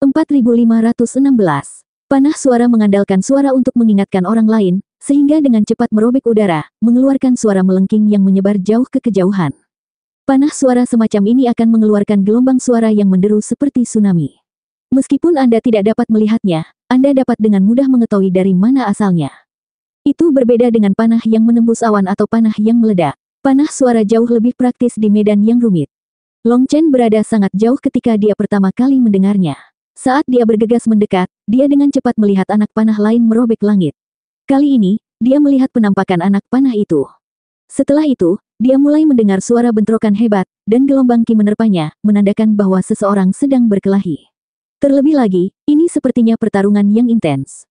4516. Panah suara mengandalkan suara untuk mengingatkan orang lain, sehingga dengan cepat merobek udara, mengeluarkan suara melengking yang menyebar jauh ke kejauhan. Panah suara semacam ini akan mengeluarkan gelombang suara yang menderu seperti tsunami. Meskipun Anda tidak dapat melihatnya, Anda dapat dengan mudah mengetahui dari mana asalnya. Itu berbeda dengan panah yang menembus awan atau panah yang meledak. Panah suara jauh lebih praktis di medan yang rumit. Long Chen berada sangat jauh ketika dia pertama kali mendengarnya. Saat dia bergegas mendekat, dia dengan cepat melihat anak panah lain merobek langit. Kali ini, dia melihat penampakan anak panah itu. Setelah itu, dia mulai mendengar suara bentrokan hebat, dan gelombang ki menerpanya, menandakan bahwa seseorang sedang berkelahi. Terlebih lagi, ini sepertinya pertarungan yang intens.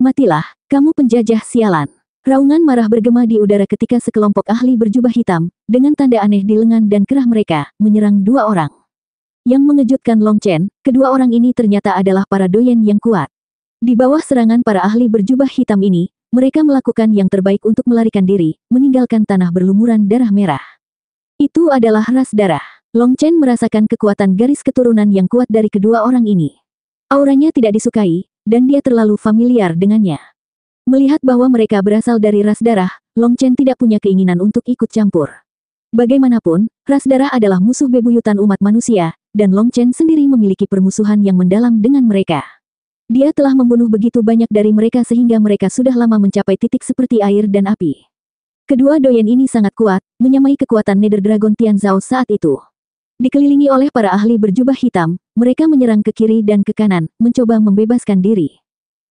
Matilah, kamu penjajah sialan. Raungan marah bergema di udara ketika sekelompok ahli berjubah hitam, dengan tanda aneh di lengan dan kerah mereka, menyerang dua orang. Yang mengejutkan Long Chen, kedua orang ini ternyata adalah para doyen yang kuat. Di bawah serangan para ahli berjubah hitam ini, mereka melakukan yang terbaik untuk melarikan diri, meninggalkan tanah berlumuran darah merah. Itu adalah ras darah. Long Chen merasakan kekuatan garis keturunan yang kuat dari kedua orang ini. Auranya tidak disukai, dan dia terlalu familiar dengannya. Melihat bahwa mereka berasal dari ras darah, Long Chen tidak punya keinginan untuk ikut campur. Bagaimanapun, ras darah adalah musuh bebuyutan umat manusia, dan Long Chen sendiri memiliki permusuhan yang mendalam dengan mereka. Dia telah membunuh begitu banyak dari mereka sehingga mereka sudah lama mencapai titik seperti air dan api. Kedua doyen ini sangat kuat, menyamai kekuatan Nether Dragon Tian Zhao saat itu. Dikelilingi oleh para ahli berjubah hitam, mereka menyerang ke kiri dan ke kanan, mencoba membebaskan diri.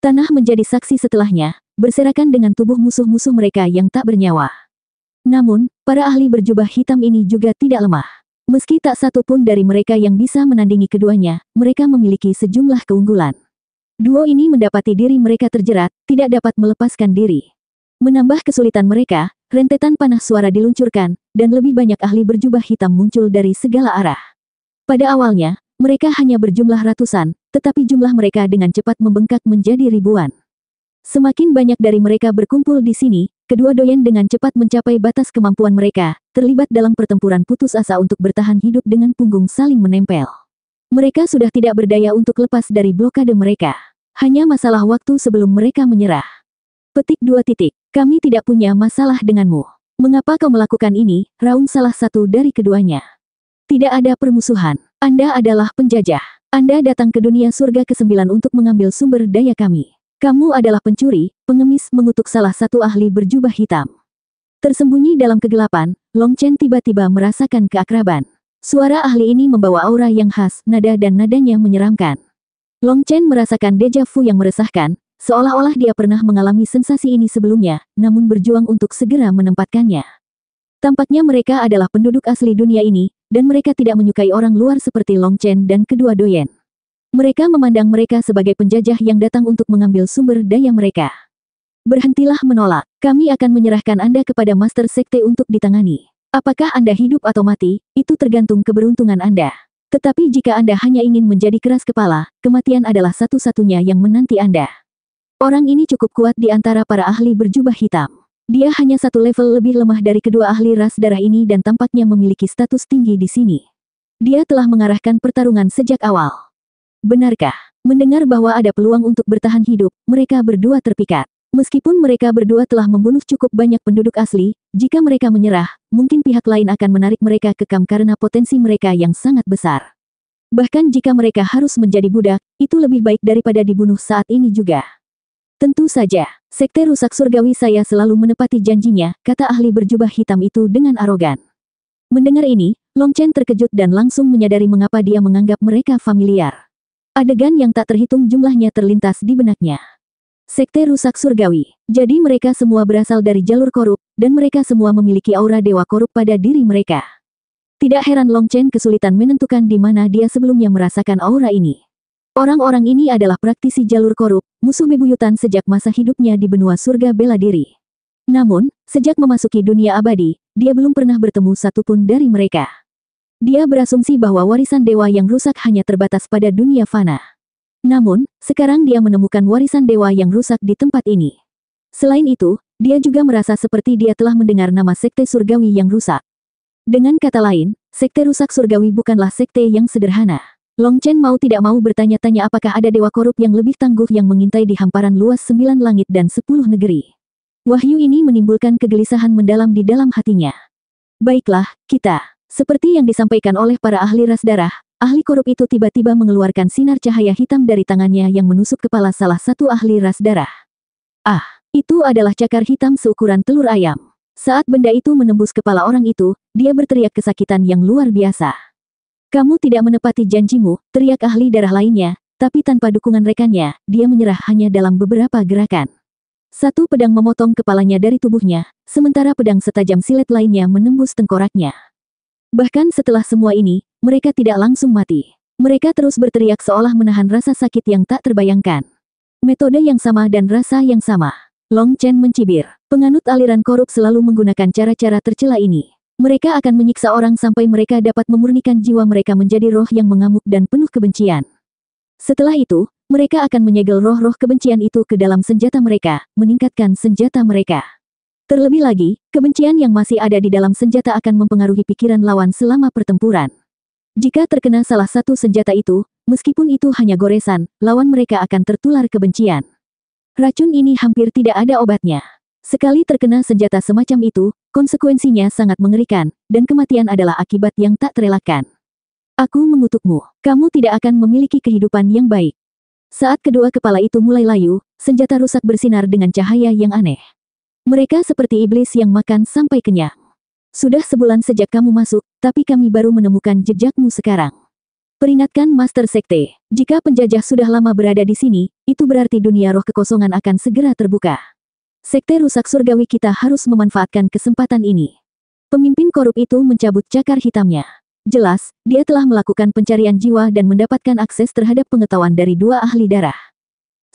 Tanah menjadi saksi setelahnya, berserakan dengan tubuh musuh-musuh mereka yang tak bernyawa. Namun, para ahli berjubah hitam ini juga tidak lemah. Meski tak satu pun dari mereka yang bisa menandingi keduanya, mereka memiliki sejumlah keunggulan. Duo ini mendapati diri mereka terjerat, tidak dapat melepaskan diri. Menambah kesulitan mereka, rentetan panah suara diluncurkan, dan lebih banyak ahli berjubah hitam muncul dari segala arah. Pada awalnya, mereka hanya berjumlah ratusan, tetapi jumlah mereka dengan cepat membengkak menjadi ribuan. Semakin banyak dari mereka berkumpul di sini, Kedua doyen dengan cepat mencapai batas kemampuan mereka, terlibat dalam pertempuran putus asa untuk bertahan hidup dengan punggung saling menempel. Mereka sudah tidak berdaya untuk lepas dari blokade mereka. Hanya masalah waktu sebelum mereka menyerah. Petik dua titik, kami tidak punya masalah denganmu. Mengapa kau melakukan ini, Raung salah satu dari keduanya. Tidak ada permusuhan. Anda adalah penjajah. Anda datang ke dunia surga ke-9 untuk mengambil sumber daya kami. Kamu adalah pencuri, pengemis mengutuk salah satu ahli berjubah hitam. Tersembunyi dalam kegelapan, Long Chen tiba-tiba merasakan keakraban. Suara ahli ini membawa aura yang khas, nada dan nadanya menyeramkan. Long Chen merasakan deja vu yang meresahkan, seolah-olah dia pernah mengalami sensasi ini sebelumnya, namun berjuang untuk segera menempatkannya. Tampaknya mereka adalah penduduk asli dunia ini, dan mereka tidak menyukai orang luar seperti Long Chen dan kedua Doyen. Mereka memandang mereka sebagai penjajah yang datang untuk mengambil sumber daya mereka. Berhentilah menolak, kami akan menyerahkan Anda kepada Master Sekte untuk ditangani. Apakah Anda hidup atau mati, itu tergantung keberuntungan Anda. Tetapi jika Anda hanya ingin menjadi keras kepala, kematian adalah satu-satunya yang menanti Anda. Orang ini cukup kuat di antara para ahli berjubah hitam. Dia hanya satu level lebih lemah dari kedua ahli ras darah ini dan tampaknya memiliki status tinggi di sini. Dia telah mengarahkan pertarungan sejak awal. Benarkah? Mendengar bahwa ada peluang untuk bertahan hidup, mereka berdua terpikat. Meskipun mereka berdua telah membunuh cukup banyak penduduk asli, jika mereka menyerah, mungkin pihak lain akan menarik mereka ke kam karena potensi mereka yang sangat besar. Bahkan jika mereka harus menjadi budak, itu lebih baik daripada dibunuh saat ini juga. Tentu saja, sekte rusak surgawi saya selalu menepati janjinya, kata ahli berjubah hitam itu dengan arogan. Mendengar ini, Long Chen terkejut dan langsung menyadari mengapa dia menganggap mereka familiar. Adegan yang tak terhitung jumlahnya terlintas di benaknya. Sekte rusak surgawi. Jadi mereka semua berasal dari jalur korup, dan mereka semua memiliki aura dewa korup pada diri mereka. Tidak heran Long Chen kesulitan menentukan di mana dia sebelumnya merasakan aura ini. Orang-orang ini adalah praktisi jalur korup, musuh bebuyutan sejak masa hidupnya di benua surga bela diri. Namun, sejak memasuki dunia abadi, dia belum pernah bertemu satupun dari mereka. Dia berasumsi bahwa warisan dewa yang rusak hanya terbatas pada dunia fana. Namun, sekarang dia menemukan warisan dewa yang rusak di tempat ini. Selain itu, dia juga merasa seperti dia telah mendengar nama sekte surgawi yang rusak. Dengan kata lain, sekte rusak surgawi bukanlah sekte yang sederhana. Long Chen mau tidak mau bertanya-tanya apakah ada dewa korup yang lebih tangguh yang mengintai di hamparan luas sembilan langit dan sepuluh negeri. Wahyu ini menimbulkan kegelisahan mendalam di dalam hatinya. Baiklah, kita. Seperti yang disampaikan oleh para ahli ras darah, ahli korup itu tiba-tiba mengeluarkan sinar cahaya hitam dari tangannya yang menusuk kepala salah satu ahli ras darah. Ah, itu adalah cakar hitam seukuran telur ayam. Saat benda itu menembus kepala orang itu, dia berteriak kesakitan yang luar biasa. Kamu tidak menepati janjimu, teriak ahli darah lainnya, tapi tanpa dukungan rekannya, dia menyerah hanya dalam beberapa gerakan. Satu pedang memotong kepalanya dari tubuhnya, sementara pedang setajam silet lainnya menembus tengkoraknya. Bahkan setelah semua ini, mereka tidak langsung mati. Mereka terus berteriak seolah menahan rasa sakit yang tak terbayangkan. Metode yang sama dan rasa yang sama. Long Chen mencibir. Penganut aliran korup selalu menggunakan cara-cara tercela ini. Mereka akan menyiksa orang sampai mereka dapat memurnikan jiwa mereka menjadi roh yang mengamuk dan penuh kebencian. Setelah itu, mereka akan menyegel roh-roh kebencian itu ke dalam senjata mereka, meningkatkan senjata mereka. Terlebih lagi, kebencian yang masih ada di dalam senjata akan mempengaruhi pikiran lawan selama pertempuran. Jika terkena salah satu senjata itu, meskipun itu hanya goresan, lawan mereka akan tertular kebencian. Racun ini hampir tidak ada obatnya. Sekali terkena senjata semacam itu, konsekuensinya sangat mengerikan, dan kematian adalah akibat yang tak terelakkan. Aku mengutukmu, kamu tidak akan memiliki kehidupan yang baik. Saat kedua kepala itu mulai layu, senjata rusak bersinar dengan cahaya yang aneh. Mereka seperti iblis yang makan sampai kenyang. Sudah sebulan sejak kamu masuk, tapi kami baru menemukan jejakmu sekarang. Peringatkan Master Sekte, jika penjajah sudah lama berada di sini, itu berarti dunia roh kekosongan akan segera terbuka. Sekte rusak surgawi kita harus memanfaatkan kesempatan ini. Pemimpin korup itu mencabut cakar hitamnya. Jelas, dia telah melakukan pencarian jiwa dan mendapatkan akses terhadap pengetahuan dari dua ahli darah.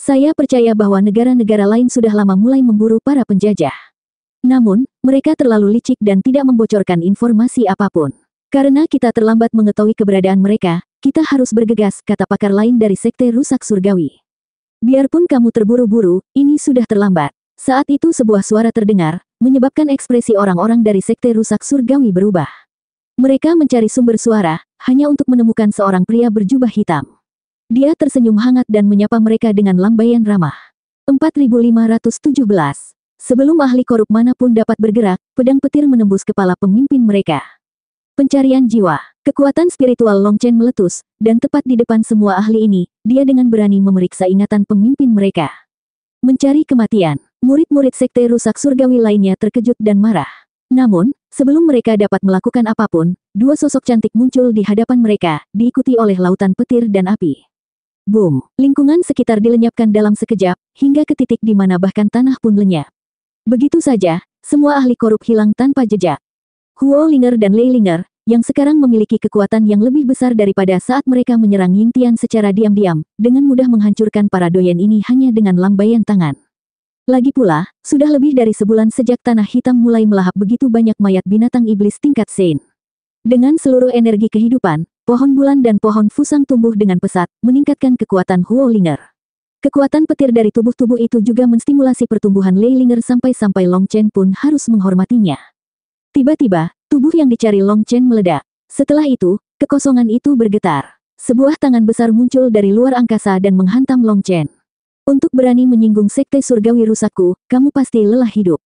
Saya percaya bahwa negara-negara lain sudah lama mulai memburu para penjajah. Namun, mereka terlalu licik dan tidak membocorkan informasi apapun. Karena kita terlambat mengetahui keberadaan mereka, kita harus bergegas, kata pakar lain dari sekte rusak surgawi. Biarpun kamu terburu-buru, ini sudah terlambat. Saat itu sebuah suara terdengar, menyebabkan ekspresi orang-orang dari sekte rusak surgawi berubah. Mereka mencari sumber suara, hanya untuk menemukan seorang pria berjubah hitam. Dia tersenyum hangat dan menyapa mereka dengan lambaian ramah. 4517. Sebelum ahli korup manapun dapat bergerak, pedang petir menembus kepala pemimpin mereka. Pencarian jiwa, kekuatan spiritual Long Chen meletus, dan tepat di depan semua ahli ini, dia dengan berani memeriksa ingatan pemimpin mereka. Mencari kematian, murid-murid sekte rusak surgawi lainnya terkejut dan marah. Namun, sebelum mereka dapat melakukan apapun, dua sosok cantik muncul di hadapan mereka, diikuti oleh lautan petir dan api. Boom, lingkungan sekitar dilenyapkan dalam sekejap, hingga ke titik di mana bahkan tanah pun lenyap. Begitu saja, semua ahli korup hilang tanpa jejak. Huo Linger dan Lei Linger, yang sekarang memiliki kekuatan yang lebih besar daripada saat mereka menyerang Ying Tian secara diam-diam, dengan mudah menghancurkan para doyen ini hanya dengan lambaian tangan. Lagi pula, sudah lebih dari sebulan sejak Tanah Hitam mulai melahap begitu banyak mayat binatang iblis tingkat Sein. Dengan seluruh energi kehidupan, Pohon bulan dan pohon fusang tumbuh dengan pesat, meningkatkan kekuatan Huo Linger. Kekuatan petir dari tubuh-tubuh itu juga menstimulasi pertumbuhan Lei Linger sampai-sampai Long Chen pun harus menghormatinya. Tiba-tiba, tubuh yang dicari Long Chen meledak. Setelah itu, kekosongan itu bergetar. Sebuah tangan besar muncul dari luar angkasa dan menghantam Long Chen. Untuk berani menyinggung sekte surgawi rusaku, kamu pasti lelah hidup.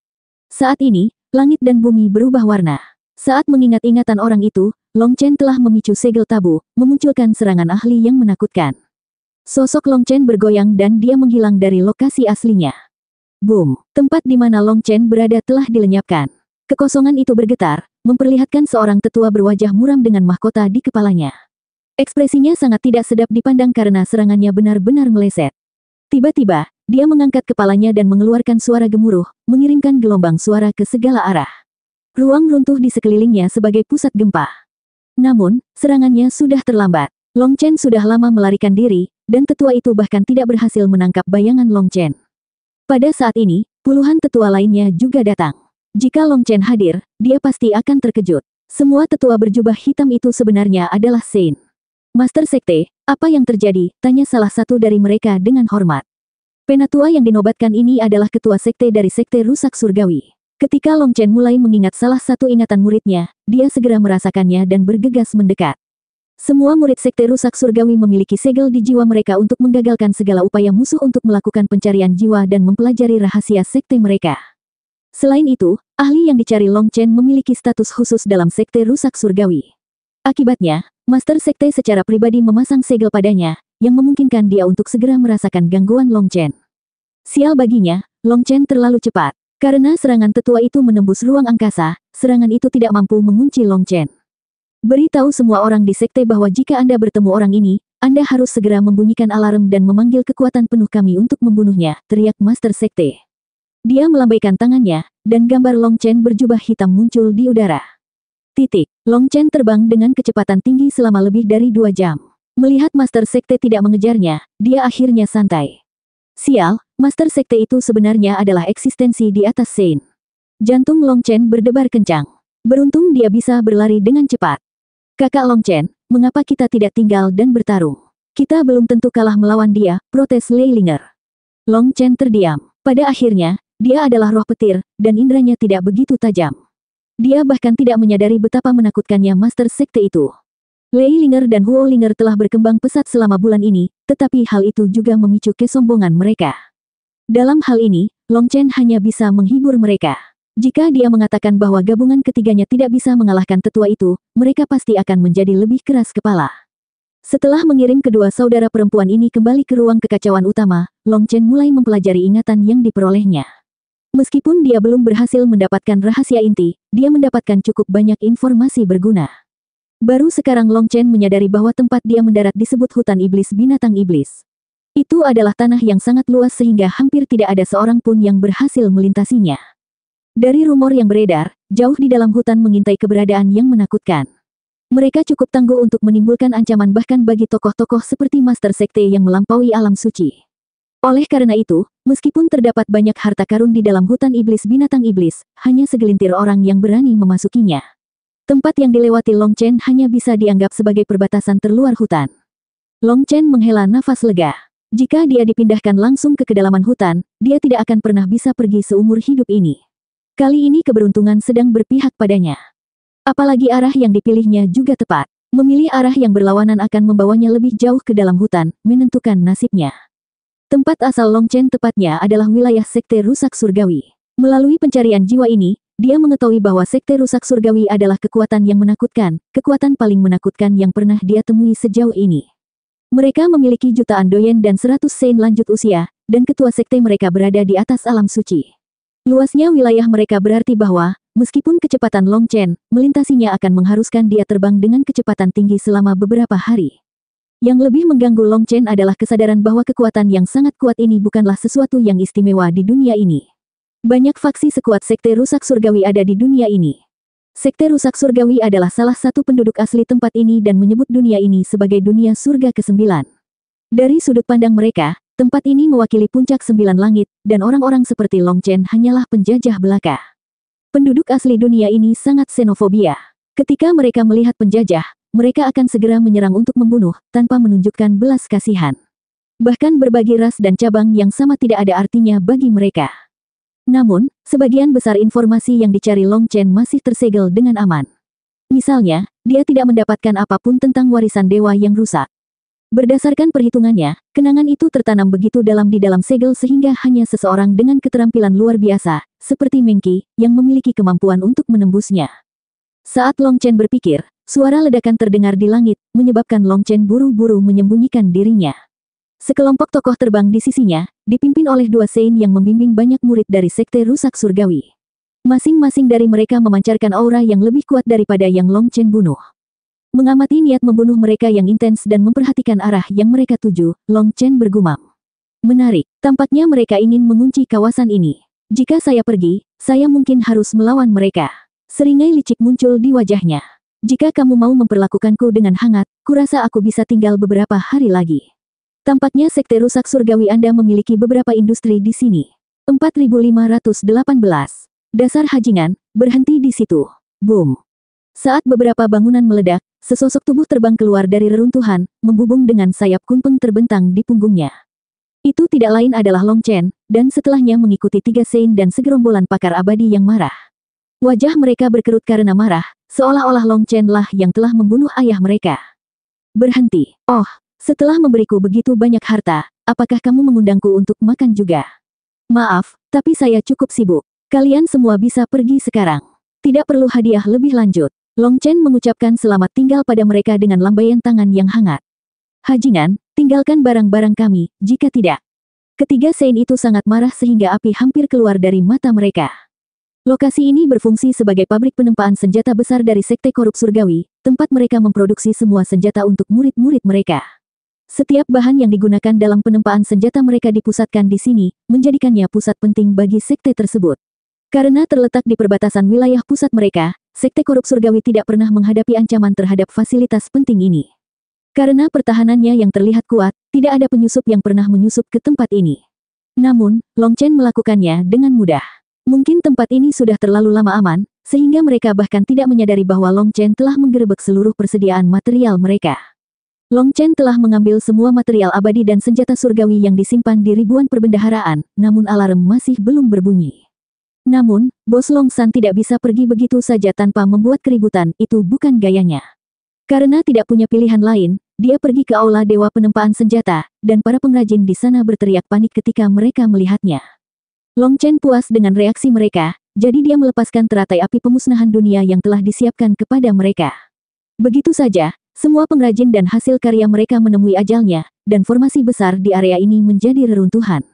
Saat ini, langit dan bumi berubah warna. Saat mengingat ingatan orang itu, Long Chen telah memicu segel tabu, memunculkan serangan ahli yang menakutkan. Sosok Long Chen bergoyang dan dia menghilang dari lokasi aslinya. Boom, tempat di mana Long Chen berada telah dilenyapkan. Kekosongan itu bergetar, memperlihatkan seorang tetua berwajah muram dengan mahkota di kepalanya. Ekspresinya sangat tidak sedap dipandang karena serangannya benar-benar meleset. Tiba-tiba, dia mengangkat kepalanya dan mengeluarkan suara gemuruh, mengirimkan gelombang suara ke segala arah. Ruang runtuh di sekelilingnya sebagai pusat gempa. Namun, serangannya sudah terlambat. Long Chen sudah lama melarikan diri, dan tetua itu bahkan tidak berhasil menangkap bayangan Long Chen. Pada saat ini, puluhan tetua lainnya juga datang. Jika Long Chen hadir, dia pasti akan terkejut. Semua tetua berjubah hitam itu sebenarnya adalah Saint. Master Sekte, apa yang terjadi? Tanya salah satu dari mereka dengan hormat. Penatua yang dinobatkan ini adalah ketua sekte dari sekte rusak surgawi. Ketika Long Chen mulai mengingat salah satu ingatan muridnya, dia segera merasakannya dan bergegas mendekat. Semua murid sekte rusak surgawi memiliki segel di jiwa mereka untuk menggagalkan segala upaya musuh untuk melakukan pencarian jiwa dan mempelajari rahasia sekte mereka. Selain itu, ahli yang dicari Long Chen memiliki status khusus dalam sekte rusak surgawi. Akibatnya, Master Sekte secara pribadi memasang segel padanya, yang memungkinkan dia untuk segera merasakan gangguan Long Chen. Sial baginya, Long Chen terlalu cepat. Karena serangan tetua itu menembus ruang angkasa, serangan itu tidak mampu mengunci Long Chen. Beritahu semua orang di sekte bahwa jika Anda bertemu orang ini, Anda harus segera membunyikan alarm dan memanggil kekuatan penuh kami untuk membunuhnya, teriak Master Sekte. Dia melambaikan tangannya, dan gambar Long Chen berjubah hitam muncul di udara. Titik. Long Chen terbang dengan kecepatan tinggi selama lebih dari dua jam. Melihat Master Sekte tidak mengejarnya, dia akhirnya santai. Sial, Master sekte itu sebenarnya adalah eksistensi di atas Sein. Jantung Long Chen berdebar kencang. Beruntung dia bisa berlari dengan cepat. Kakak Long Chen, mengapa kita tidak tinggal dan bertarung? Kita belum tentu kalah melawan dia, protes Lei Ling'er. Long Chen terdiam. Pada akhirnya, dia adalah roh petir, dan indranya tidak begitu tajam. Dia bahkan tidak menyadari betapa menakutkannya master sekte itu. Lei Ling'er dan Huo Ling'er telah berkembang pesat selama bulan ini, tetapi hal itu juga memicu kesombongan mereka. Dalam hal ini, Long Chen hanya bisa menghibur mereka. Jika dia mengatakan bahwa gabungan ketiganya tidak bisa mengalahkan tetua itu, mereka pasti akan menjadi lebih keras kepala. Setelah mengirim kedua saudara perempuan ini kembali ke ruang kekacauan utama, Long Chen mulai mempelajari ingatan yang diperolehnya. Meskipun dia belum berhasil mendapatkan rahasia inti, dia mendapatkan cukup banyak informasi berguna. Baru sekarang Long Chen menyadari bahwa tempat dia mendarat disebut hutan iblis binatang iblis. Itu adalah tanah yang sangat luas sehingga hampir tidak ada seorang pun yang berhasil melintasinya. Dari rumor yang beredar, jauh di dalam hutan mengintai keberadaan yang menakutkan. Mereka cukup tangguh untuk menimbulkan ancaman bahkan bagi tokoh-tokoh seperti Master Sekte yang melampaui alam suci. Oleh karena itu, meskipun terdapat banyak harta karun di dalam hutan iblis binatang iblis, hanya segelintir orang yang berani memasukinya. Tempat yang dilewati Long Chen hanya bisa dianggap sebagai perbatasan terluar hutan. Long Chen menghela nafas lega. Jika dia dipindahkan langsung ke kedalaman hutan, dia tidak akan pernah bisa pergi seumur hidup ini. Kali ini keberuntungan sedang berpihak padanya. Apalagi arah yang dipilihnya juga tepat. Memilih arah yang berlawanan akan membawanya lebih jauh ke dalam hutan, menentukan nasibnya. Tempat asal Long Chen tepatnya adalah wilayah Sekte Rusak Surgawi. Melalui pencarian jiwa ini, dia mengetahui bahwa Sekte Rusak Surgawi adalah kekuatan yang menakutkan, kekuatan paling menakutkan yang pernah dia temui sejauh ini. Mereka memiliki jutaan doyen dan seratus sen lanjut usia, dan ketua sekte mereka berada di atas alam suci. Luasnya wilayah mereka berarti bahwa, meskipun kecepatan Long Chen, melintasinya akan mengharuskan dia terbang dengan kecepatan tinggi selama beberapa hari. Yang lebih mengganggu Long Chen adalah kesadaran bahwa kekuatan yang sangat kuat ini bukanlah sesuatu yang istimewa di dunia ini. Banyak faksi sekuat sekte rusak surgawi ada di dunia ini. Sekte Rusak Surgawi adalah salah satu penduduk asli tempat ini dan menyebut dunia ini sebagai dunia surga ke-9. Dari sudut pandang mereka, tempat ini mewakili puncak sembilan langit, dan orang-orang seperti Long Chen hanyalah penjajah belaka. Penduduk asli dunia ini sangat xenofobia. Ketika mereka melihat penjajah, mereka akan segera menyerang untuk membunuh, tanpa menunjukkan belas kasihan. Bahkan berbagi ras dan cabang yang sama tidak ada artinya bagi mereka. Namun, sebagian besar informasi yang dicari Long Chen masih tersegel dengan aman. Misalnya, dia tidak mendapatkan apapun tentang warisan dewa yang rusak. Berdasarkan perhitungannya, kenangan itu tertanam begitu dalam di dalam segel sehingga hanya seseorang dengan keterampilan luar biasa, seperti Mengki, yang memiliki kemampuan untuk menembusnya. Saat Long Chen berpikir, suara ledakan terdengar di langit, menyebabkan Long Chen buru-buru menyembunyikan dirinya. Sekelompok tokoh terbang di sisinya, dipimpin oleh dua sein yang membimbing banyak murid dari sekte rusak surgawi. Masing-masing dari mereka memancarkan aura yang lebih kuat daripada yang Long Chen bunuh. Mengamati niat membunuh mereka yang intens dan memperhatikan arah yang mereka tuju, Long Chen bergumam. Menarik, tampaknya mereka ingin mengunci kawasan ini. Jika saya pergi, saya mungkin harus melawan mereka. Seringai licik muncul di wajahnya. Jika kamu mau memperlakukanku dengan hangat, kurasa aku bisa tinggal beberapa hari lagi. Tampaknya sekte rusak surgawi Anda memiliki beberapa industri di sini. 4518. Dasar hajingan, berhenti di situ. Boom. Saat beberapa bangunan meledak, sesosok tubuh terbang keluar dari reruntuhan, membubung dengan sayap kunpeng terbentang di punggungnya. Itu tidak lain adalah Long Chen, dan setelahnya mengikuti tiga Sein dan segerombolan pakar abadi yang marah. Wajah mereka berkerut karena marah, seolah-olah Long Chen lah yang telah membunuh ayah mereka. Berhenti. Oh, setelah memberiku begitu banyak harta, apakah kamu mengundangku untuk makan juga? Maaf, tapi saya cukup sibuk. Kalian semua bisa pergi sekarang. Tidak perlu hadiah lebih lanjut. Long Chen mengucapkan selamat tinggal pada mereka dengan lambaian tangan yang hangat. Hajingan, tinggalkan barang-barang kami, jika tidak. Ketiga Sein itu sangat marah sehingga api hampir keluar dari mata mereka. Lokasi ini berfungsi sebagai pabrik penempaan senjata besar dari Sekte Korup Surgawi, tempat mereka memproduksi semua senjata untuk murid-murid mereka. Setiap bahan yang digunakan dalam penempaan senjata mereka dipusatkan di sini, menjadikannya pusat penting bagi sekte tersebut. Karena terletak di perbatasan wilayah pusat mereka, sekte korup surgawi tidak pernah menghadapi ancaman terhadap fasilitas penting ini. Karena pertahanannya yang terlihat kuat, tidak ada penyusup yang pernah menyusup ke tempat ini. Namun, Long Chen melakukannya dengan mudah. Mungkin tempat ini sudah terlalu lama aman, sehingga mereka bahkan tidak menyadari bahwa Long Chen telah menggerebek seluruh persediaan material mereka. Long Chen telah mengambil semua material abadi dan senjata surgawi yang disimpan di ribuan perbendaharaan, namun alarm masih belum berbunyi. Namun, Bos Long San tidak bisa pergi begitu saja tanpa membuat keributan, itu bukan gayanya. Karena tidak punya pilihan lain, dia pergi ke aula Dewa Penempaan Senjata, dan para pengrajin di sana berteriak panik ketika mereka melihatnya. Long Chen puas dengan reaksi mereka, jadi dia melepaskan teratai api pemusnahan dunia yang telah disiapkan kepada mereka. Begitu saja, semua pengrajin dan hasil karya mereka menemui ajalnya, dan formasi besar di area ini menjadi reruntuhan.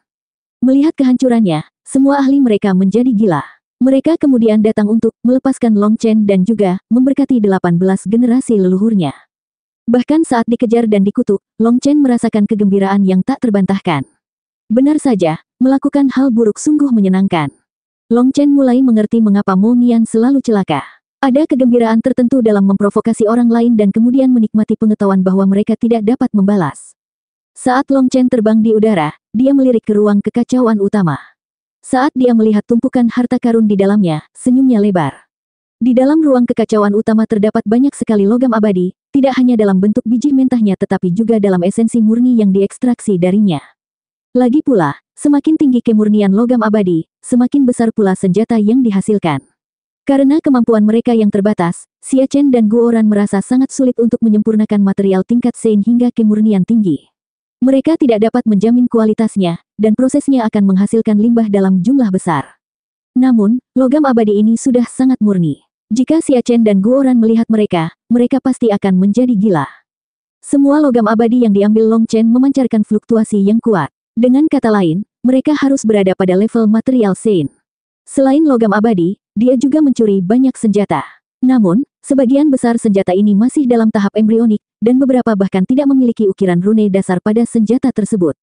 Melihat kehancurannya, semua ahli mereka menjadi gila. Mereka kemudian datang untuk melepaskan Long Chen dan juga memberkati 18 generasi leluhurnya. Bahkan saat dikejar dan dikutuk, Long Chen merasa,kan kegembiraan yang tak terbantahkan. Benar saja, melakukan hal buruk sungguh menyenangkan. Long Chen mulai mengerti mengapa Mo Nian selalu celaka. Ada kegembiraan tertentu dalam memprovokasi orang lain dan kemudian menikmati pengetahuan bahwa mereka tidak dapat membalas. Saat Long Chen terbang di udara, dia melirik ke ruang kekacauan utama. Saat dia melihat tumpukan harta karun di dalamnya, senyumnya lebar. Di dalam ruang kekacauan utama terdapat banyak sekali logam abadi, tidak hanya dalam bentuk biji mentahnya tetapi juga dalam esensi murni yang diekstraksi darinya. Lagi pula, semakin tinggi kemurnian logam abadi, semakin besar pula senjata yang dihasilkan. Karena kemampuan mereka yang terbatas, Xia Chen dan Guoran merasa sangat sulit untuk menyempurnakan material tingkat Sein hingga kemurnian tinggi. Mereka tidak dapat menjamin kualitasnya, dan prosesnya akan menghasilkan limbah dalam jumlah besar. Namun, logam abadi ini sudah sangat murni. Jika Xia Chen dan Guoran melihat mereka, mereka pasti akan menjadi gila. Semua logam abadi yang diambil Long Chen memancarkan fluktuasi yang kuat. Dengan kata lain, mereka harus berada pada level material Sein. Selain logam abadi, dia juga mencuri banyak senjata. Namun, sebagian besar senjata ini masih dalam tahap embrionik, dan beberapa bahkan tidak memiliki ukiran rune dasar pada senjata tersebut.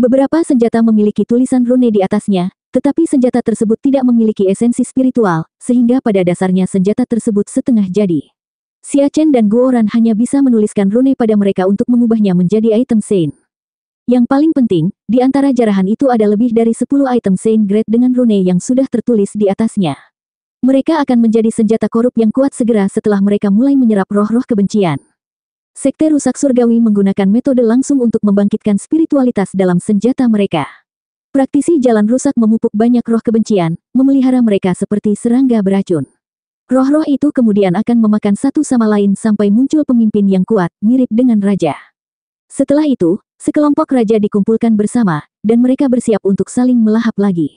Beberapa senjata memiliki tulisan rune di atasnya, tetapi senjata tersebut tidak memiliki esensi spiritual, sehingga pada dasarnya senjata tersebut setengah jadi. Chen dan Guoran hanya bisa menuliskan rune pada mereka untuk mengubahnya menjadi item saint. Yang paling penting, di antara jarahan itu ada lebih dari 10 item Saint Grade dengan rune yang sudah tertulis di atasnya. Mereka akan menjadi senjata korup yang kuat segera setelah mereka mulai menyerap roh-roh kebencian. Sekte rusak surgawi menggunakan metode langsung untuk membangkitkan spiritualitas dalam senjata mereka. Praktisi jalan rusak memupuk banyak roh kebencian, memelihara mereka seperti serangga beracun. Roh-roh itu kemudian akan memakan satu sama lain sampai muncul pemimpin yang kuat, mirip dengan raja. Setelah itu, sekelompok raja dikumpulkan bersama, dan mereka bersiap untuk saling melahap lagi.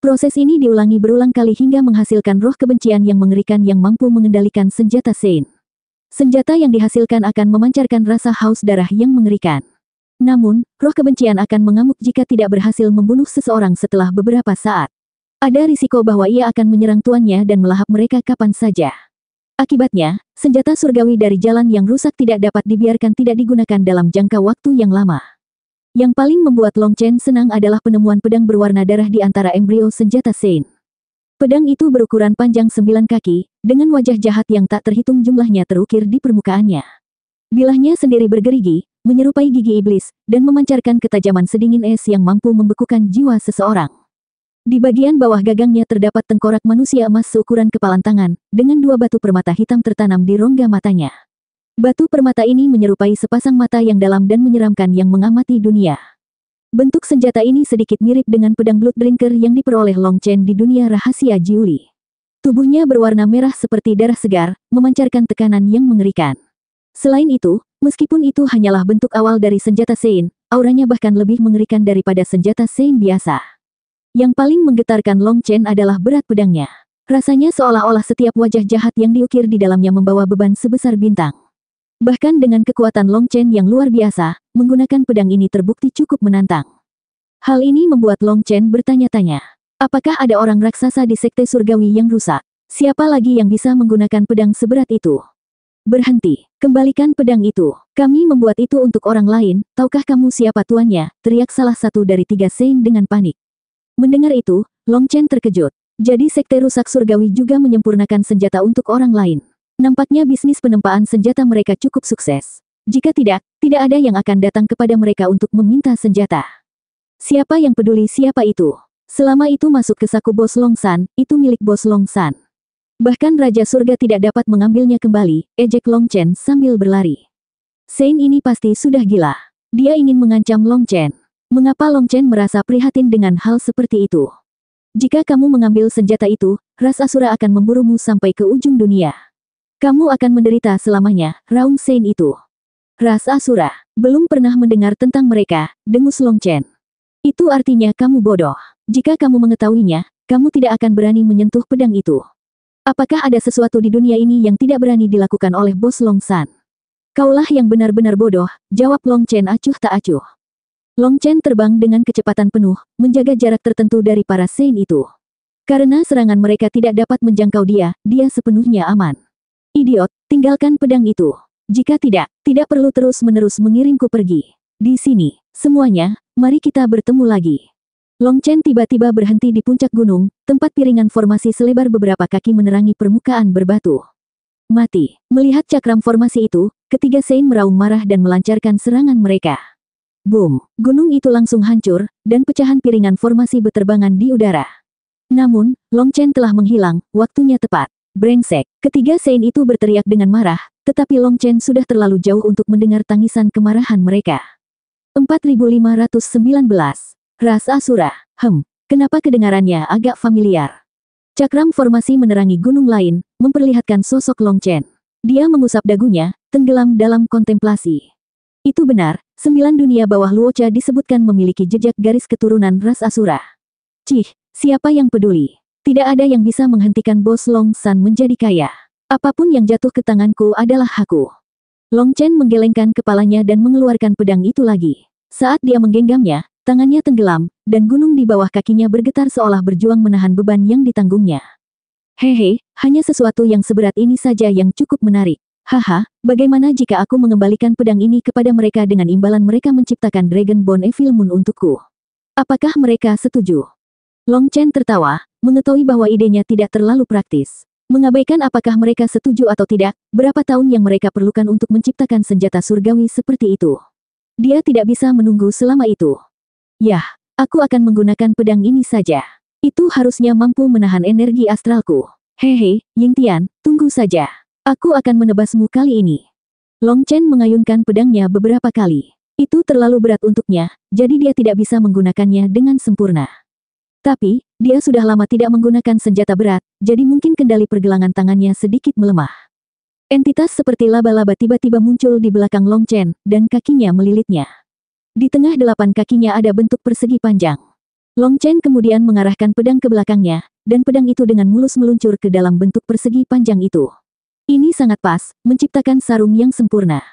Proses ini diulangi berulang kali hingga menghasilkan roh kebencian yang mengerikan yang mampu mengendalikan senjata Sein. Senjata yang dihasilkan akan memancarkan rasa haus darah yang mengerikan. Namun, roh kebencian akan mengamuk jika tidak berhasil membunuh seseorang setelah beberapa saat. Ada risiko bahwa ia akan menyerang tuannya dan melahap mereka kapan saja. Akibatnya, senjata surgawi dari jalan yang rusak tidak dapat dibiarkan tidak digunakan dalam jangka waktu yang lama. Yang paling membuat Long Chen senang adalah penemuan pedang berwarna darah di antara embrio senjata Sein. Pedang itu berukuran panjang sembilan kaki, dengan wajah jahat yang tak terhitung jumlahnya terukir di permukaannya. Bilahnya sendiri bergerigi, menyerupai gigi iblis, dan memancarkan ketajaman sedingin es yang mampu membekukan jiwa seseorang. Di bagian bawah gagangnya terdapat tengkorak manusia emas seukuran kepalan tangan, dengan dua batu permata hitam tertanam di rongga matanya. Batu permata ini menyerupai sepasang mata yang dalam dan menyeramkan yang mengamati dunia. Bentuk senjata ini sedikit mirip dengan pedang Blood Blinker yang diperoleh Long Chen di dunia rahasia Jiuli. Tubuhnya berwarna merah seperti darah segar, memancarkan tekanan yang mengerikan. Selain itu, meskipun itu hanyalah bentuk awal dari senjata Sein, auranya bahkan lebih mengerikan daripada senjata Sein biasa. Yang paling menggetarkan Long Chen adalah berat pedangnya. Rasanya seolah-olah setiap wajah jahat yang diukir di dalamnya membawa beban sebesar bintang. Bahkan dengan kekuatan Long Chen yang luar biasa, menggunakan pedang ini terbukti cukup menantang. Hal ini membuat Long Chen bertanya-tanya. Apakah ada orang raksasa di sekte surgawi yang rusak? Siapa lagi yang bisa menggunakan pedang seberat itu? Berhenti, kembalikan pedang itu. Kami membuat itu untuk orang lain, tahukah kamu siapa tuannya? Teriak salah satu dari tiga Sein dengan panik. Mendengar itu, Long Chen terkejut. Jadi sekte rusak surgawi juga menyempurnakan senjata untuk orang lain. Nampaknya bisnis penempaan senjata mereka cukup sukses. Jika tidak, tidak ada yang akan datang kepada mereka untuk meminta senjata. Siapa yang peduli siapa itu? Selama itu masuk ke saku Bos Longsan, itu milik Bos Longsan. Bahkan Raja Surga tidak dapat mengambilnya kembali, ejek Longchen sambil berlari. Sein ini pasti sudah gila. Dia ingin mengancam Longchen. Mengapa Longchen merasa prihatin dengan hal seperti itu? Jika kamu mengambil senjata itu, ras Asura akan memburumu sampai ke ujung dunia. Kamu akan menderita selamanya, Raung Sein itu. Ras Asura, belum pernah mendengar tentang mereka, dengus Long Chen. Itu artinya kamu bodoh. Jika kamu mengetahuinya, kamu tidak akan berani menyentuh pedang itu. Apakah ada sesuatu di dunia ini yang tidak berani dilakukan oleh bos Long San? Kaulah yang benar-benar bodoh, jawab Long Chen acuh tak acuh. Long Chen terbang dengan kecepatan penuh, menjaga jarak tertentu dari para Sein itu. Karena serangan mereka tidak dapat menjangkau dia, dia sepenuhnya aman. Idiot, tinggalkan pedang itu. Jika tidak, tidak perlu terus-menerus mengirimku pergi. Di sini, semuanya, mari kita bertemu lagi. Long Chen tiba-tiba berhenti di puncak gunung, tempat piringan formasi selebar beberapa kaki menerangi permukaan berbatu. Mati, melihat cakram formasi itu, ketiga Sein meraung marah dan melancarkan serangan mereka. Boom, gunung itu langsung hancur, dan pecahan piringan formasi beterbangan di udara. Namun, Long Chen telah menghilang, waktunya tepat. Brengsek, ketiga Sein itu berteriak dengan marah, tetapi Long Chen sudah terlalu jauh untuk mendengar tangisan kemarahan mereka. 4519. Ras Asura. Hem, kenapa kedengarannya agak familiar? Cakram formasi menerangi gunung lain, memperlihatkan sosok Long Chen. Dia mengusap dagunya, tenggelam dalam kontemplasi. Itu benar, sembilan dunia bawah Luocha disebutkan memiliki jejak garis keturunan ras Asura. Cih, siapa yang peduli? Tidak ada yang bisa menghentikan bos Long San menjadi kaya. Apapun yang jatuh ke tanganku adalah hakku. Long Chen menggelengkan kepalanya dan mengeluarkan pedang itu lagi. Saat dia menggenggamnya, tangannya tenggelam, dan gunung di bawah kakinya bergetar seolah berjuang menahan beban yang ditanggungnya. Hehe, hanya sesuatu yang seberat ini saja yang cukup menarik. Haha, bagaimana jika aku mengembalikan pedang ini kepada mereka dengan imbalan mereka menciptakan Dragon Bone Evil Moon untukku? Apakah mereka setuju? Long Chen tertawa, mengetahui bahwa idenya tidak terlalu praktis. Mengabaikan apakah mereka setuju atau tidak, berapa tahun yang mereka perlukan untuk menciptakan senjata surgawi seperti itu. Dia tidak bisa menunggu selama itu. Yah, aku akan menggunakan pedang ini saja. Itu harusnya mampu menahan energi astralku. Hehe, Ying Tian, tunggu saja. Aku akan menebasmu kali ini. Long Chen mengayunkan pedangnya beberapa kali. Itu terlalu berat untuknya, jadi dia tidak bisa menggunakannya dengan sempurna. Tapi, dia sudah lama tidak menggunakan senjata berat, jadi mungkin kendali pergelangan tangannya sedikit melemah. Entitas seperti laba-laba tiba-tiba muncul di belakang Long Chen, dan kakinya melilitnya. Di tengah delapan kakinya ada bentuk persegi panjang. Long Chen kemudian mengarahkan pedang ke belakangnya, dan pedang itu dengan mulus meluncur ke dalam bentuk persegi panjang itu. Ini sangat pas, menciptakan sarung yang sempurna.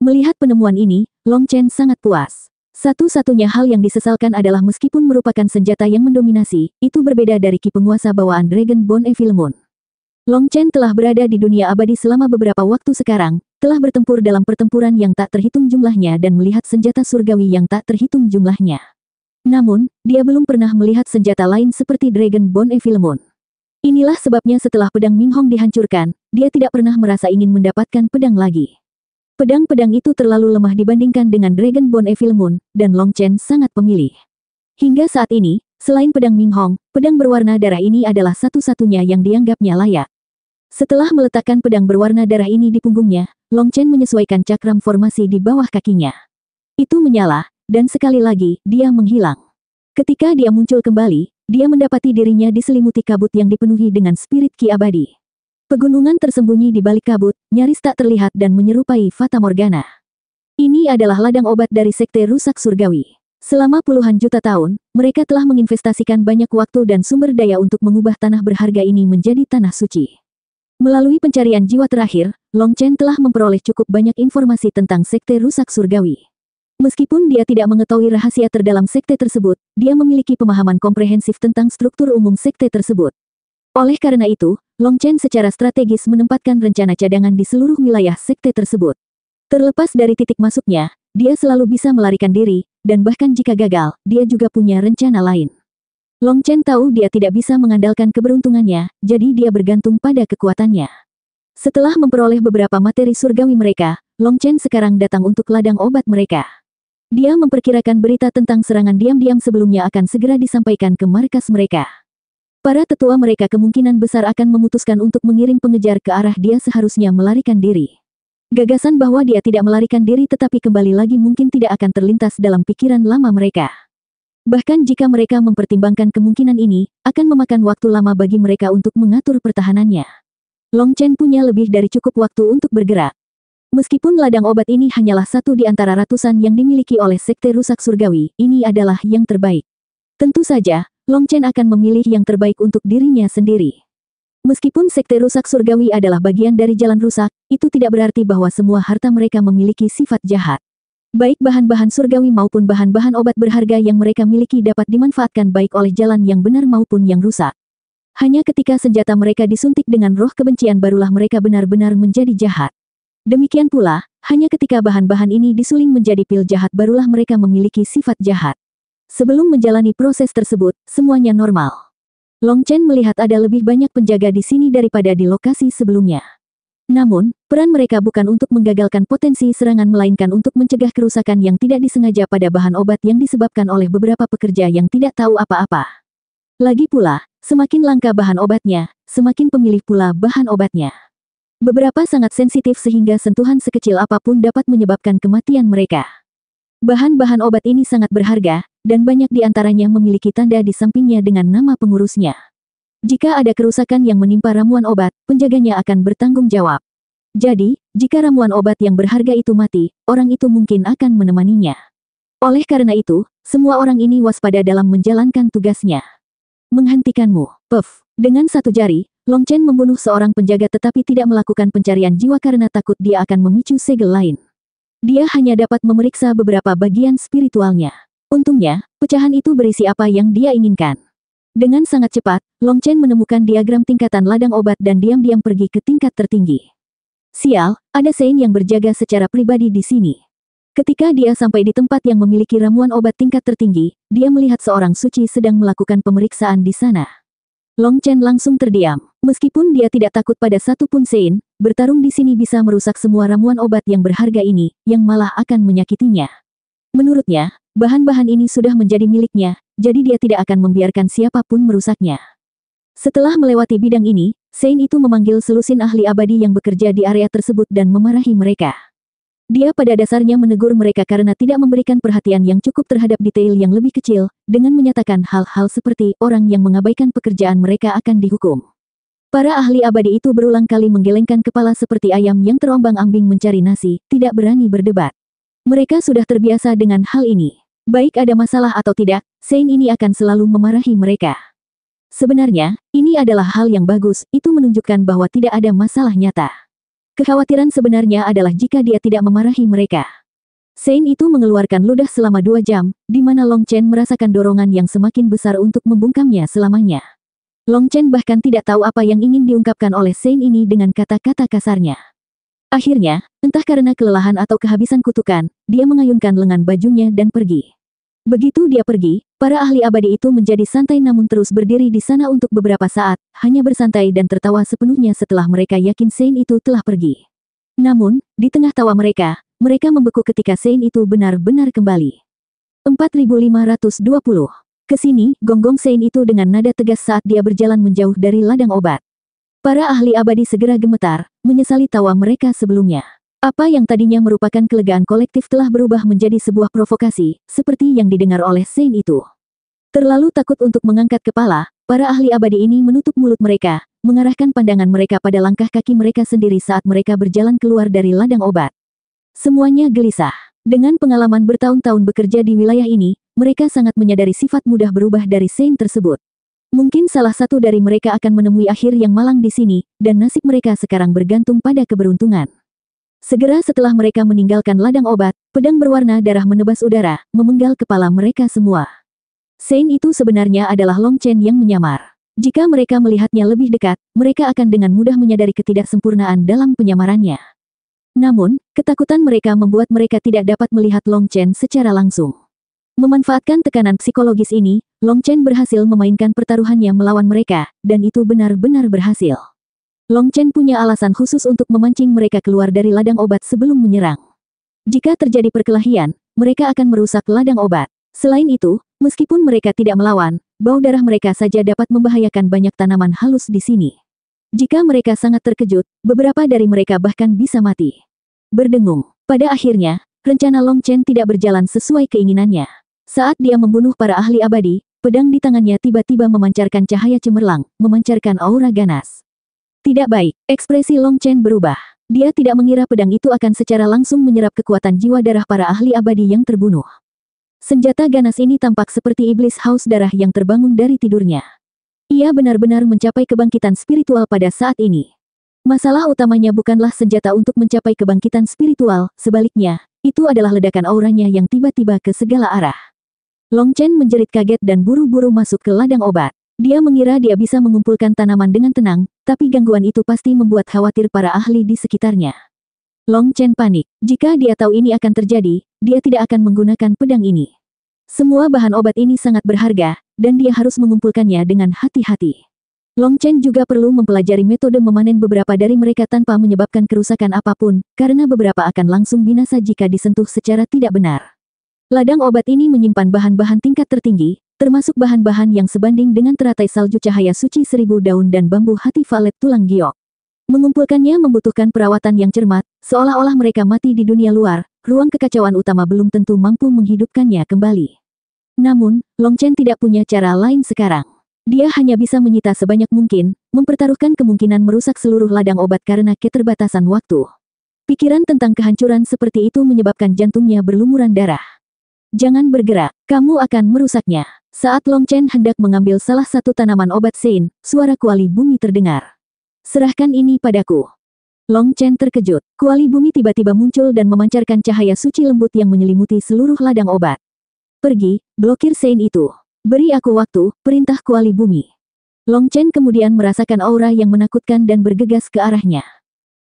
Melihat penemuan ini, Long Chen sangat puas. Satu-satunya hal yang disesalkan adalah meskipun merupakan senjata yang mendominasi, itu berbeda dari ki penguasa bawaan Dragon Bone Evil Moon. Long Chen telah berada di dunia abadi selama beberapa waktu sekarang, telah bertempur dalam pertempuran yang tak terhitung jumlahnya dan melihat senjata surgawi yang tak terhitung jumlahnya. Namun, dia belum pernah melihat senjata lain seperti Dragon Bone Evil Moon. Inilah sebabnya setelah pedang Ming Hong dihancurkan, dia tidak pernah merasa ingin mendapatkan pedang lagi. Pedang-pedang itu terlalu lemah dibandingkan dengan Dragon Bone Evil Moon, dan Long Chen sangat pemilih. Hingga saat ini, selain pedang Ming Hong, pedang berwarna darah ini adalah satu-satunya yang dianggapnya layak. Setelah meletakkan pedang berwarna darah ini di punggungnya, Long Chen menyesuaikan cakram formasi di bawah kakinya. Itu menyala, dan sekali lagi, dia menghilang. Ketika dia muncul kembali, dia mendapati dirinya diselimuti kabut yang dipenuhi dengan spirit ki abadi. Pegunungan tersembunyi di balik kabut, nyaris tak terlihat dan menyerupai Fata Morgana. Ini adalah ladang obat dari Sekte Rusak Surgawi. Selama puluhan juta tahun, mereka telah menginvestasikan banyak waktu dan sumber daya untuk mengubah tanah berharga ini menjadi tanah suci. Melalui pencarian jiwa terakhir, Long Chen telah memperoleh cukup banyak informasi tentang Sekte Rusak Surgawi. Meskipun dia tidak mengetahui rahasia terdalam sekte tersebut, dia memiliki pemahaman komprehensif tentang struktur umum sekte tersebut. Oleh karena itu, Long Chen secara strategis menempatkan rencana cadangan di seluruh wilayah sekte tersebut. Terlepas dari titik masuknya, dia selalu bisa melarikan diri, dan bahkan jika gagal, dia juga punya rencana lain. Long Chen tahu dia tidak bisa mengandalkan keberuntungannya, jadi dia bergantung pada kekuatannya. Setelah memperoleh beberapa materi surgawi mereka, Long Chen sekarang datang untuk ladang obat mereka. Dia memperkirakan berita tentang serangan diam-diam sebelumnya akan segera disampaikan ke markas mereka. Para tetua mereka kemungkinan besar akan memutuskan untuk mengirim pengejar ke arah dia seharusnya melarikan diri. Gagasan bahwa dia tidak melarikan diri tetapi kembali lagi mungkin tidak akan terlintas dalam pikiran lama mereka. Bahkan jika mereka mempertimbangkan kemungkinan ini, akan memakan waktu lama bagi mereka untuk mengatur pertahanannya. Long Chen punya lebih dari cukup waktu untuk bergerak. Meskipun ladang obat ini hanyalah satu di antara ratusan yang dimiliki oleh Sekte Rusak Surgawi, ini adalah yang terbaik. Tentu saja, Long Chen akan memilih yang terbaik untuk dirinya sendiri. Meskipun sekte rusak surgawi adalah bagian dari jalan rusak, itu tidak berarti bahwa semua harta mereka memiliki sifat jahat. Baik bahan-bahan surgawi maupun bahan-bahan obat berharga yang mereka miliki dapat dimanfaatkan baik oleh jalan yang benar maupun yang rusak. Hanya ketika senjata mereka disuntik dengan roh kebencian barulah mereka benar-benar menjadi jahat. Demikian pula, hanya ketika bahan-bahan ini disuling menjadi pil jahat barulah mereka memiliki sifat jahat. Sebelum menjalani proses tersebut, semuanya normal. Long Chen melihat ada lebih banyak penjaga di sini daripada di lokasi sebelumnya. Namun, peran mereka bukan untuk menggagalkan potensi serangan melainkan untuk mencegah kerusakan yang tidak disengaja pada bahan obat yang disebabkan oleh beberapa pekerja yang tidak tahu apa-apa. Lagi pula, semakin langka bahan obatnya, semakin pemilih pula bahan obatnya. Beberapa sangat sensitif sehingga sentuhan sekecil apapun dapat menyebabkan kematian mereka. Bahan-bahan obat ini sangat berharga, dan banyak di antaranya memiliki tanda di sampingnya dengan nama pengurusnya. Jika ada kerusakan yang menimpa ramuan obat, penjaganya akan bertanggung jawab. Jadi, jika ramuan obat yang berharga itu mati, orang itu mungkin akan menemaninya. Oleh karena itu, semua orang ini waspada dalam menjalankan tugasnya. Menghentikanmu, Puff. Dengan satu jari, Long Chen membunuh seorang penjaga tetapi tidak melakukan pencarian jiwa karena takut dia akan memicu segel lain. Dia hanya dapat memeriksa beberapa bagian spiritualnya. Untungnya, pecahan itu berisi apa yang dia inginkan. Dengan sangat cepat, Long Chen menemukan diagram tingkatan ladang obat dan diam-diam pergi ke tingkat tertinggi. Sial, ada Sein yang berjaga secara pribadi di sini. Ketika dia sampai di tempat yang memiliki ramuan obat tingkat tertinggi, dia melihat seorang suci sedang melakukan pemeriksaan di sana. Long Chen langsung terdiam. Meskipun dia tidak takut pada satu pun sein, bertarung di sini bisa merusak semua ramuan obat yang berharga ini, yang malah akan menyakitinya. Menurutnya, bahan-bahan ini sudah menjadi miliknya, jadi dia tidak akan membiarkan siapapun merusaknya. Setelah melewati bidang ini, Sein itu memanggil selusin ahli abadi yang bekerja di area tersebut dan memarahi mereka. Dia pada dasarnya menegur mereka karena tidak memberikan perhatian yang cukup terhadap detail yang lebih kecil, dengan menyatakan hal-hal seperti orang yang mengabaikan pekerjaan mereka akan dihukum. Para ahli abadi itu berulang kali menggelengkan kepala seperti ayam yang terombang-ambing mencari nasi, tidak berani berdebat. Mereka sudah terbiasa dengan hal ini. Baik ada masalah atau tidak, Sein ini akan selalu memarahi mereka. Sebenarnya, ini adalah hal yang bagus, itu menunjukkan bahwa tidak ada masalah nyata. Kekhawatiran sebenarnya adalah jika dia tidak memarahi mereka. Sein itu mengeluarkan ludah selama dua jam, di mana Long Chen merasakan dorongan yang semakin besar untuk membungkamnya selamanya. Long Chen bahkan tidak tahu apa yang ingin diungkapkan oleh Sein ini dengan kata-kata kasarnya. Akhirnya, entah karena kelelahan atau kehabisan kutukan, dia mengayunkan lengan bajunya dan pergi. Begitu dia pergi, para ahli abadi itu menjadi santai namun terus berdiri di sana untuk beberapa saat, hanya bersantai dan tertawa sepenuhnya setelah mereka yakin Sein itu telah pergi. Namun, di tengah tawa mereka, mereka membeku ketika Sein itu benar-benar kembali. 4520. Kesini, gonggong Sein itu dengan nada tegas saat dia berjalan menjauh dari ladang obat. Para ahli abadi segera gemetar, menyesali tawa mereka sebelumnya. Apa yang tadinya merupakan kelegaan kolektif telah berubah menjadi sebuah provokasi, seperti yang didengar oleh Sein itu. Terlalu takut untuk mengangkat kepala, para ahli abadi ini menutup mulut mereka, mengarahkan pandangan mereka pada langkah kaki mereka sendiri saat mereka berjalan keluar dari ladang obat. Semuanya gelisah. Dengan pengalaman bertahun-tahun bekerja di wilayah ini, mereka sangat menyadari sifat mudah berubah dari Saint tersebut. Mungkin salah satu dari mereka akan menemui akhir yang malang di sini, dan nasib mereka sekarang bergantung pada keberuntungan. Segera setelah mereka meninggalkan ladang obat, pedang berwarna darah menebas udara, memenggal kepala mereka semua. Sein itu sebenarnya adalah Long Chen yang menyamar. Jika mereka melihatnya lebih dekat, mereka akan dengan mudah menyadari ketidaksempurnaan dalam penyamarannya. Namun, ketakutan mereka membuat mereka tidak dapat melihat Long Chen secara langsung. Memanfaatkan tekanan psikologis ini, Long Chen berhasil memainkan pertaruhannya melawan mereka, dan itu benar-benar berhasil. Long Chen punya alasan khusus untuk memancing mereka keluar dari ladang obat sebelum menyerang. Jika terjadi perkelahian, mereka akan merusak ladang obat. Selain itu, meskipun mereka tidak melawan, bau darah mereka saja dapat membahayakan banyak tanaman halus di sini. Jika mereka sangat terkejut, beberapa dari mereka bahkan bisa mati. Berdengung. Pada akhirnya, rencana Long Chen tidak berjalan sesuai keinginannya. Saat dia membunuh para ahli abadi, pedang di tangannya tiba-tiba memancarkan cahaya cemerlang, memancarkan aura ganas. Tidak baik, ekspresi Long Chen berubah. Dia tidak mengira pedang itu akan secara langsung menyerap kekuatan jiwa darah para ahli abadi yang terbunuh. Senjata ganas ini tampak seperti iblis haus darah yang terbangun dari tidurnya. Ia benar-benar mencapai kebangkitan spiritual pada saat ini. Masalah utamanya bukanlah senjata untuk mencapai kebangkitan spiritual, sebaliknya, itu adalah ledakan auranya yang tiba-tiba ke segala arah. Long Chen menjerit kaget dan buru-buru masuk ke ladang obat. Dia mengira dia bisa mengumpulkan tanaman dengan tenang, tapi gangguan itu pasti membuat khawatir para ahli di sekitarnya. Long Chen panik. Jika dia tahu ini akan terjadi, dia tidak akan menggunakan pedang ini. Semua bahan obat ini sangat berharga, dan dia harus mengumpulkannya dengan hati-hati. Long Chen juga perlu mempelajari metode memanen beberapa dari mereka tanpa menyebabkan kerusakan apapun, karena beberapa akan langsung binasa jika disentuh secara tidak benar. Ladang obat ini menyimpan bahan-bahan tingkat tertinggi, termasuk bahan-bahan yang sebanding dengan teratai salju cahaya suci seribu daun dan bambu hati valet tulang giok. Mengumpulkannya membutuhkan perawatan yang cermat, seolah-olah mereka mati di dunia luar, ruang kekacauan utama belum tentu mampu menghidupkannya kembali. Namun, Long Chen tidak punya cara lain sekarang. Dia hanya bisa menyita sebanyak mungkin, mempertaruhkan kemungkinan merusak seluruh ladang obat karena keterbatasan waktu. Pikiran tentang kehancuran seperti itu menyebabkan jantungnya berlumuran darah. Jangan bergerak, kamu akan merusaknya. Saat Long Chen hendak mengambil salah satu tanaman obat Sein, suara kuali bumi terdengar. Serahkan ini padaku. Long Chen terkejut. Kuali bumi tiba-tiba muncul dan memancarkan cahaya suci lembut yang menyelimuti seluruh ladang obat. Pergi, blokir Sein itu. Beri aku waktu, perintah kuali bumi. Long Chen kemudian merasakan aura yang menakutkan dan bergegas ke arahnya.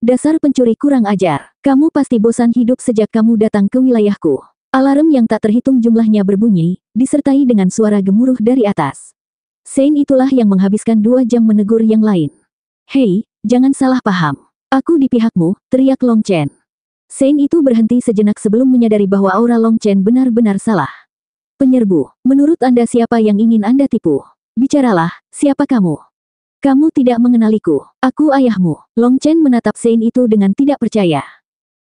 Dasar pencuri kurang ajar, kamu pasti bosan hidup sejak kamu datang ke wilayahku. Alarm yang tak terhitung jumlahnya berbunyi, disertai dengan suara gemuruh dari atas. Sein itulah yang menghabiskan dua jam menegur yang lain. Hei, jangan salah paham. Aku di pihakmu, teriak Long Chen. Sein itu berhenti sejenak sebelum menyadari bahwa aura Long Chen benar-benar salah. Penyerbu, menurut Anda siapa yang ingin Anda tipu? Bicaralah, siapa kamu? Kamu tidak mengenaliku. Aku ayahmu. Long Chen menatap Sein itu dengan tidak percaya.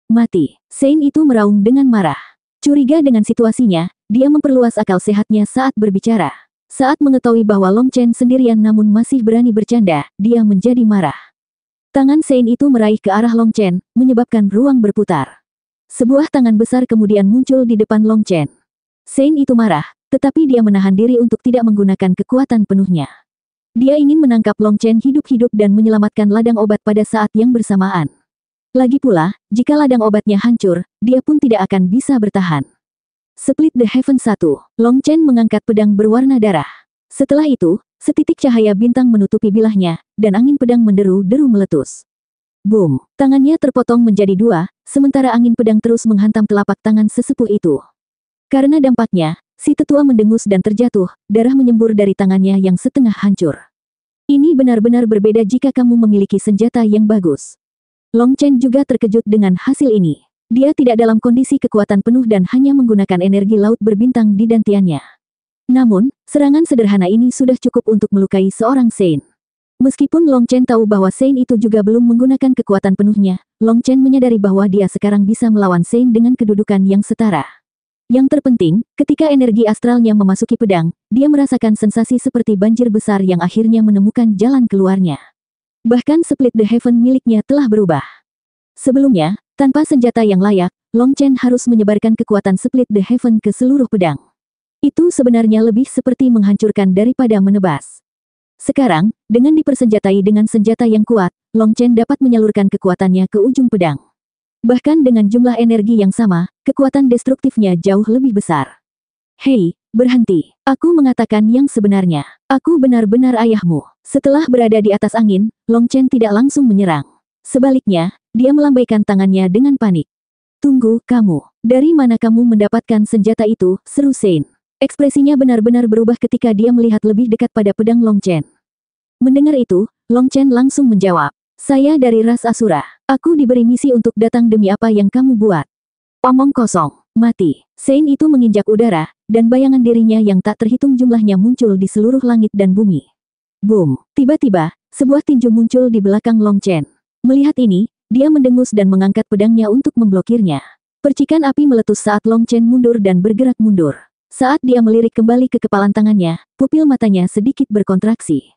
Mati. Sein itu meraung dengan marah. Curiga dengan situasinya, dia memperluas akal sehatnya saat berbicara. Saat mengetahui bahwa Long Chen sendirian namun masih berani bercanda, dia menjadi marah. Tangan Sein itu meraih ke arah Long Chen, menyebabkan ruang berputar. Sebuah tangan besar kemudian muncul di depan Long Chen. Sein itu marah, tetapi dia menahan diri untuk tidak menggunakan kekuatan penuhnya. Dia ingin menangkap Long Chen hidup-hidup dan menyelamatkan ladang obat pada saat yang bersamaan. Lagi pula, jika ladang obatnya hancur, dia pun tidak akan bisa bertahan. Split the Heaven 1, Long Chen mengangkat pedang berwarna darah. Setelah itu, setitik cahaya bintang menutupi bilahnya, dan angin pedang menderu-deru meletus. Boom, tangannya terpotong menjadi dua, sementara angin pedang terus menghantam telapak tangan sesepuh itu. Karena dampaknya, si tetua mendengus dan terjatuh, darah menyembur dari tangannya yang setengah hancur. Ini benar-benar berbeda jika kamu memiliki senjata yang bagus. Long Chen juga terkejut dengan hasil ini. Dia tidak dalam kondisi kekuatan penuh dan hanya menggunakan energi laut berbintang di dantiannya. Namun, serangan sederhana ini sudah cukup untuk melukai seorang Sein. Meskipun Long Chen tahu bahwa Sein itu juga belum menggunakan kekuatan penuhnya, Long Chen menyadari bahwa dia sekarang bisa melawan Sein dengan kedudukan yang setara. Yang terpenting, ketika energi astralnya memasuki pedang, dia merasakan sensasi seperti banjir besar yang akhirnya menemukan jalan keluarnya. Bahkan split the heaven miliknya telah berubah. Sebelumnya, tanpa senjata yang layak, Long Chen harus menyebarkan kekuatan split the heaven ke seluruh pedang. Itu sebenarnya lebih seperti menghancurkan daripada menebas. Sekarang, dengan dipersenjatai dengan senjata yang kuat, Long Chen dapat menyalurkan kekuatannya ke ujung pedang. Bahkan dengan jumlah energi yang sama, kekuatan destruktifnya jauh lebih besar. Hei, berhenti. Aku mengatakan yang sebenarnya. Aku benar-benar ayahmu. Setelah berada di atas angin, Long Chen tidak langsung menyerang. Sebaliknya, dia melambaikan tangannya dengan panik. Tunggu, kamu. Dari mana kamu mendapatkan senjata itu, seru Sein. Ekspresinya benar-benar berubah ketika dia melihat lebih dekat pada pedang Long Chen. Mendengar itu, Long Chen langsung menjawab. Saya dari ras Asura. Aku diberi misi untuk datang demi apa yang kamu buat. Omong kosong, mati. Sein itu menginjak udara, dan bayangan dirinya yang tak terhitung jumlahnya muncul di seluruh langit dan bumi. Boom! Tiba-tiba, sebuah tinju muncul di belakang Long Chen. Melihat ini, dia mendengus dan mengangkat pedangnya untuk memblokirnya. Percikan api meletus saat Long Chen mundur dan bergerak mundur. Saat dia melirik kembali ke kepalan tangannya, pupil matanya sedikit berkontraksi.